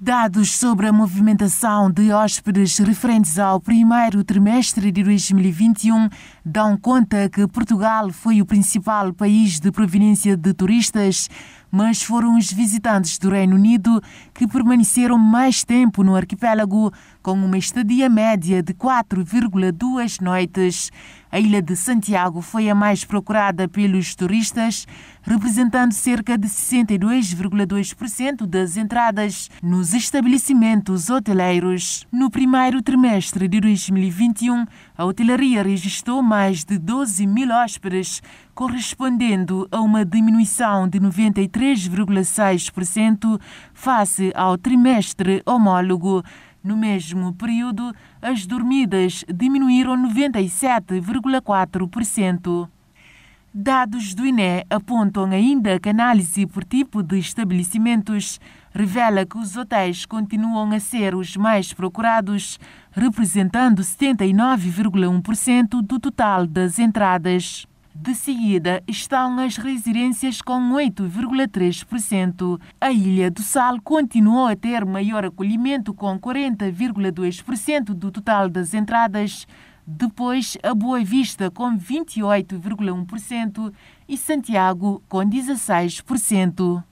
Dados sobre a movimentação de hóspedes referentes ao primeiro trimestre de 2021 dão conta que Portugal foi o principal país de proveniência de turistas, mas foram os visitantes do Reino Unido que permaneceram mais tempo no arquipélago, com uma estadia média de 4,2 noites. A Ilha de Santiago foi a mais procurada pelos turistas, representando cerca de 62,2% das entradas nos estabelecimentos hoteleiros. No primeiro trimestre de 2021, a hotelaria registrou mais mais de 12 mil hóspedes, correspondendo a uma diminuição de 93,6% face ao trimestre homólogo. No mesmo período, as dormidas diminuíram 97,4%. Dados do INE apontam ainda que a análise por tipo de estabelecimentos revela que os hotéis continuam a ser os mais procurados, representando 79,1% do total das entradas. De seguida estão as residências com 8,3%. A Ilha do Sal continuou a ter maior acolhimento com 40,2% do total das entradas, depois a Boa Vista com 28,1% e Santiago com 16%.